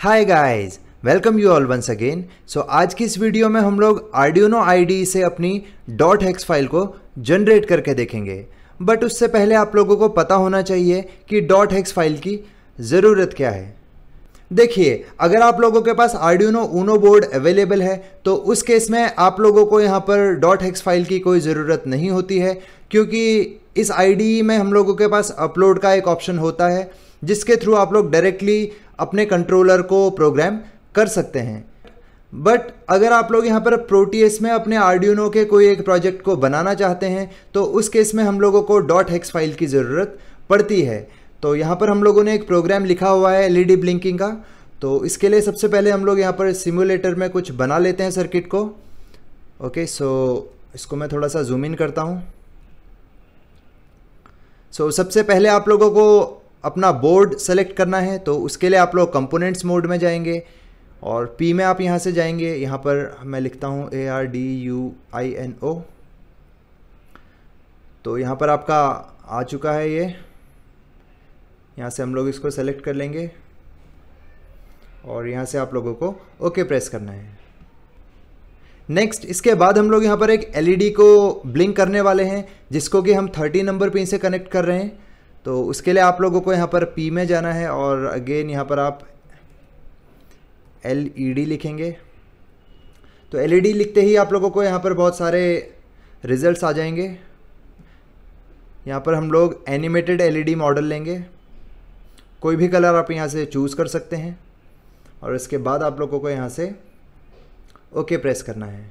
hi guys welcome you all once again so आज की इस वीडियो में हम लोग आर्डियोनो आई से अपनी डॉट हेक्स फाइल को जनरेट करके देखेंगे बट उससे पहले आप लोगों को पता होना चाहिए कि डॉट हेक्स फाइल की ज़रूरत क्या है देखिए अगर आप लोगों के पास आर्डियोनो ऊनो बोर्ड अवेलेबल है तो उस केस में आप लोगों को यहाँ पर डॉट हेक्स फाइल की कोई ज़रूरत नहीं होती है क्योंकि इस आई में हम लोगों के पास अपलोड का एक ऑप्शन होता है जिसके थ्रू आप लोग डायरेक्टली अपने कंट्रोलर को प्रोग्राम कर सकते हैं बट अगर आप लोग यहाँ पर प्रोटीएस में अपने आर्ड्यूनो के कोई एक प्रोजेक्ट को बनाना चाहते हैं तो उस केस में हम लोगों को डॉट हेक्स फाइल की ज़रूरत पड़ती है तो यहाँ पर हम लोगों ने एक प्रोग्राम लिखा हुआ है एलईडी ब्लिंकिंग का तो इसके लिए सबसे पहले हम लोग यहाँ पर सिमुलेटर में कुछ बना लेते हैं सर्किट को ओके सो इसको मैं थोड़ा सा जूम इन करता हूँ सो सबसे पहले आप लोगों को अपना बोर्ड सेलेक्ट करना है तो उसके लिए आप लोग कंपोनेंट्स मोड में जाएंगे और पी में आप यहाँ से जाएंगे यहाँ पर मैं लिखता हूँ A R D U I N O तो यहाँ पर आपका आ चुका है ये यहाँ से हम लोग इसको सेलेक्ट कर लेंगे और यहाँ से आप लोगों को ओके okay प्रेस करना है नेक्स्ट इसके बाद हम लोग यहाँ पर एक एलईडी e को ब्लिंक करने वाले हैं जिसको कि हम 30 नंबर पिन से कनेक्ट कर रहे हैं तो उसके लिए आप लोगों को यहाँ पर पी में जाना है और अगेन यहाँ पर आप एल ई डी लिखेंगे तो एल ई डी लिखते ही आप लोगों को यहाँ पर बहुत सारे रिजल्ट्स आ जाएंगे यहाँ पर हम लोग एनिमेटेड डी मॉडल लेंगे कोई भी कलर आप यहाँ से चूज़ कर सकते हैं और इसके बाद आप लोगों को यहाँ से ओके प्रेस करना है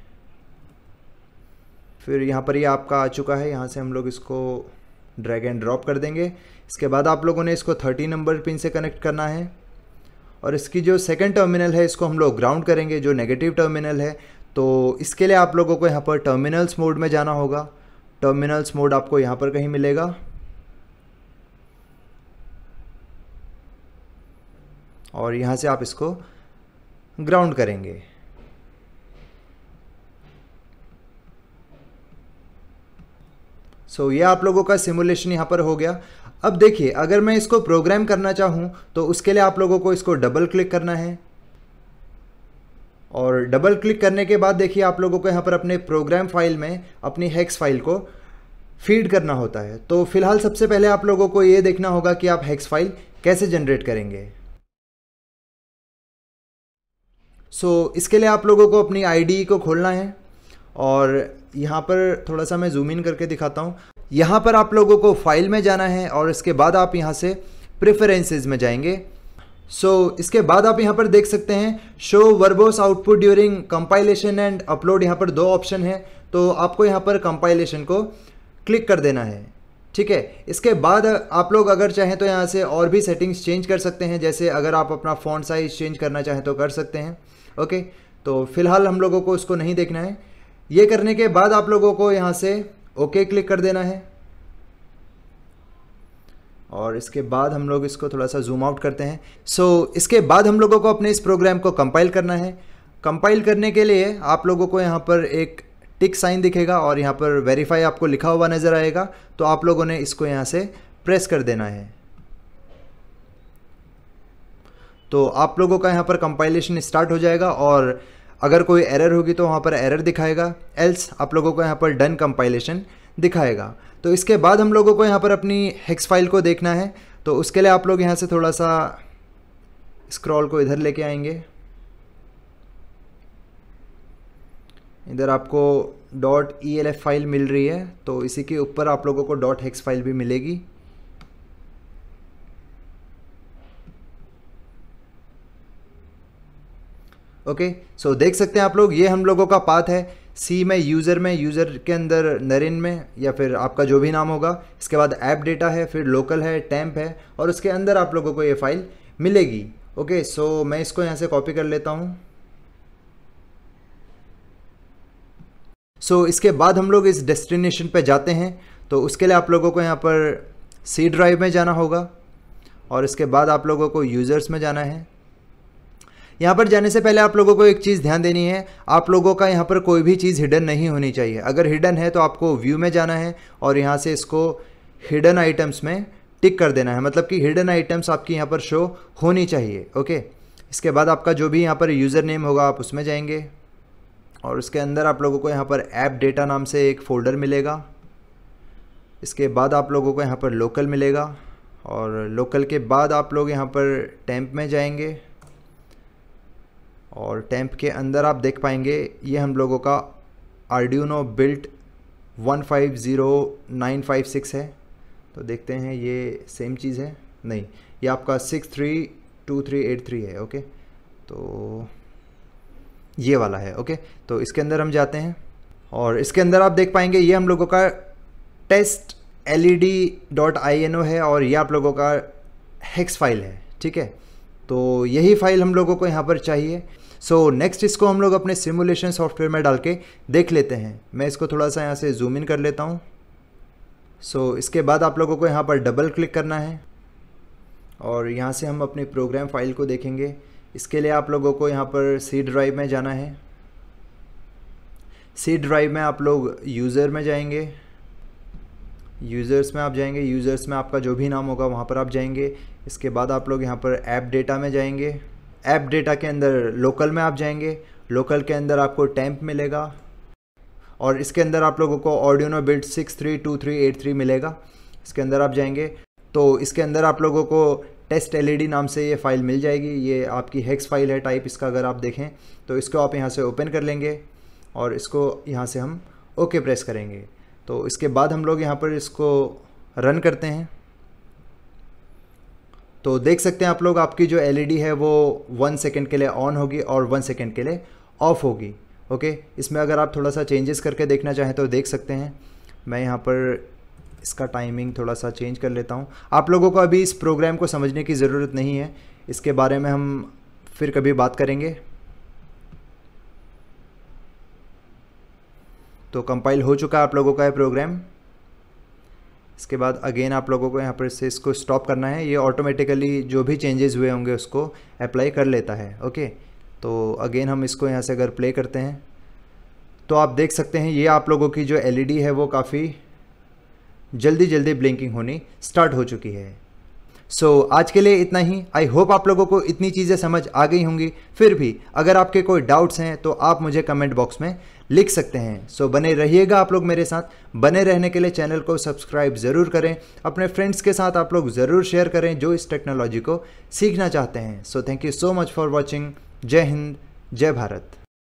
फिर यहाँ पर ये यह आपका आ चुका है यहाँ से हम लोग इसको ड्रैग एंड ड्रॉप कर देंगे इसके बाद आप लोगों ने इसको थर्टी नंबर पिन से कनेक्ट करना है और इसकी जो सेकेंड टर्मिनल है इसको हम लोग ग्राउंड करेंगे जो नेगेटिव टर्मिनल है तो इसके लिए आप लोगों को यहाँ पर टर्मिनल्स मोड में जाना होगा टर्मिनल्स मोड आपको यहाँ पर कहीं मिलेगा और यहाँ से आप इसको ग्राउंड करेंगे सो so, ये आप लोगों का सिमुलेशन यहाँ पर हो गया अब देखिए अगर मैं इसको प्रोग्राम करना चाहूँ तो उसके लिए आप लोगों को इसको डबल क्लिक करना है और डबल क्लिक करने के बाद देखिए आप लोगों को यहाँ पर अपने प्रोग्राम फाइल में अपनी हैक्स फाइल को फीड करना होता है तो फिलहाल सबसे पहले आप लोगों को ये देखना होगा कि आप हैक्स फाइल कैसे जनरेट करेंगे सो so, इसके लिए आप लोगों को अपनी आईडी को खोलना है और यहाँ पर थोड़ा सा मैं जूम इन करके दिखाता हूँ यहाँ पर आप लोगों को फाइल में जाना है और इसके बाद आप यहाँ से प्रेफरेंसेस में जाएंगे सो so, इसके बाद आप यहाँ पर देख सकते हैं show verbose output during compilation and upload यहाँ पर दो ऑप्शन है तो आपको यहाँ पर कंपाइलेशन को क्लिक कर देना है ठीक है इसके बाद आप लोग अगर चाहें तो यहाँ से और भी सेटिंग्स चेंज कर सकते हैं जैसे अगर आप अपना फ़ॉन्ट साइज़ चेंज करना चाहें तो कर सकते हैं ओके तो फिलहाल हम लोगों को उसको नहीं देखना है ये करने के बाद आप लोगों को यहाँ से ओके क्लिक कर देना है और इसके बाद हम लोग इसको थोड़ा सा जूम आउट करते हैं सो so, इसके बाद हम लोगों को अपने इस प्रोग्राम को कंपाइल करना है कंपाइल करने के लिए आप लोगों को यहाँ पर एक टिक साइन दिखेगा और यहाँ पर वेरीफाई आपको लिखा हुआ नज़र आएगा तो आप लोगों ने इसको यहाँ से प्रेस कर देना है तो आप लोगों का यहाँ पर कंपाइलेशन स्टार्ट हो जाएगा और अगर कोई एरर होगी तो वहाँ पर एरर दिखाएगा एल्स आप लोगों को यहाँ पर डन कंपाइलेशन दिखाएगा तो इसके बाद हम लोगों को यहाँ पर अपनी हेक्स फाइल को देखना है तो उसके लिए आप लोग यहाँ से थोड़ा सा स्क्रॉल को इधर लेके आएंगे इधर आपको डॉट ई फाइल मिल रही है तो इसी के ऊपर आप लोगों को डॉट हेक्स फाइल भी मिलेगी ओके सो देख सकते हैं आप लोग ये हम लोगों का पाथ है सी में यूज़र में यूज़र के अंदर नरिन में या फिर आपका जो भी नाम होगा इसके बाद ऐप डेटा है फिर लोकल है टैम्प है और उसके अंदर आप लोगों को ये फाइल मिलेगी ओके सो मैं इसको यहाँ से कॉपी कर लेता हूँ सो so, इसके बाद हम लोग इस डेस्टिनेशन पे जाते हैं तो उसके लिए आप लोगों को यहाँ पर सी ड्राइव में जाना होगा और इसके बाद आप लोगों को यूज़र्स में जाना है यहाँ पर जाने से पहले आप लोगों को एक चीज़ ध्यान देनी है आप लोगों का यहाँ पर कोई भी चीज़ हिडन नहीं होनी चाहिए अगर हिडन है तो आपको व्यू में जाना है और यहाँ से इसको हिडन आइटम्स में टिक कर देना है मतलब कि हिडन आइटम्स आपकी यहाँ पर शो होनी चाहिए ओके इसके बाद आपका जो भी यहाँ पर यूज़र नेम होगा आप उसमें जाएंगे और उसके अंदर आप लोगों को यहाँ पर ऐप डेटा नाम से एक फ़ोल्डर मिलेगा इसके बाद आप लोगों को यहाँ पर लोकल मिलेगा और लोकल के बाद आप लोग यहाँ पर टैंप में जाएंगे और टैंप के अंदर आप देख पाएंगे ये हम लोगों का आर्ड्यूनो बिल्ट 150956 है तो देखते हैं ये सेम चीज़ है नहीं ये आपका 632383 है ओके तो ये वाला है ओके तो इसके अंदर हम जाते हैं और इसके अंदर आप देख पाएंगे ये हम लोगों का test L E D dot I N O है और ये आप लोगों का हेक्स फाइल है ठीक है तो यही फाइल हम लोगों को यहाँ पर चाहिए सो so, नेक्स्ट इसको हम लोग अपने सिमुलेशन सॉफ्टवेयर में डाल के देख लेते हैं मैं इसको थोड़ा सा यहाँ से जूम इन कर लेता हूँ सो so, इसके बाद आप लोगों को यहाँ पर डबल क्लिक करना है और यहाँ से हम अपने प्रोग्राम फाइल को देखेंगे इसके लिए आप लोगों को यहाँ पर सी ड्राइव में जाना है सी ड्राइव में आप लोग यूज़र में जाएंगे यूज़र्स में आप जाएंगे यूज़र्स में आपका जो भी नाम होगा वहाँ पर आप जाएंगे इसके बाद आप लोग यहाँ पर ऐप डेटा में जाएंगे ऐप डेटा के अंदर लोकल में आप जाएंगे लोकल के अंदर आपको टैंप मिलेगा और इसके अंदर आप लोगों को Arduino build six three two three eight three मिलेगा इसके अंदर आप जाएंगे तो इसके अंदर आप लोगों को टेस्ट एलईडी नाम से ये फ़ाइल मिल जाएगी ये आपकी हेक्स फाइल है टाइप इसका अगर आप देखें तो इसको आप यहाँ से ओपन कर लेंगे और इसको यहाँ से हम ओके प्रेस करेंगे तो इसके बाद हम लोग यहाँ पर इसको रन करते हैं तो देख सकते हैं आप लोग आपकी जो एलईडी e है वो वन सेकेंड के लिए ऑन होगी और वन सेकेंड के लिए ऑफ होगी ओके इसमें अगर आप थोड़ा सा चेंजेस करके देखना चाहें तो देख सकते हैं मैं यहाँ पर इसका टाइमिंग थोड़ा सा चेंज कर लेता हूँ आप लोगों को अभी इस प्रोग्राम को समझने की ज़रूरत नहीं है इसके बारे में हम फिर कभी बात करेंगे तो कंपाइल हो चुका है आप लोगों का यह प्रोग्राम इसके बाद अगेन आप लोगों को यहाँ पर से इसको स्टॉप करना है ये ऑटोमेटिकली जो भी चेंजेस हुए होंगे उसको अप्लाई कर लेता है ओके तो अगेन हम इसको यहाँ से अगर प्ले करते हैं तो आप देख सकते हैं ये आप लोगों की जो एलईडी है वो काफ़ी जल्दी जल्दी ब्लिंकिंग होनी स्टार्ट हो चुकी है सो so, आज के लिए इतना ही आई होप आप लोगों को इतनी चीज़ें समझ आ गई होंगी फिर भी अगर आपके कोई डाउट्स हैं तो आप मुझे कमेंट बॉक्स में लिख सकते हैं सो so, बने रहिएगा आप लोग मेरे साथ बने रहने के लिए चैनल को सब्सक्राइब ज़रूर करें अपने फ्रेंड्स के साथ आप लोग ज़रूर शेयर करें जो इस टेक्नोलॉजी को सीखना चाहते हैं so thank you so much for watching जय हिंद जय भारत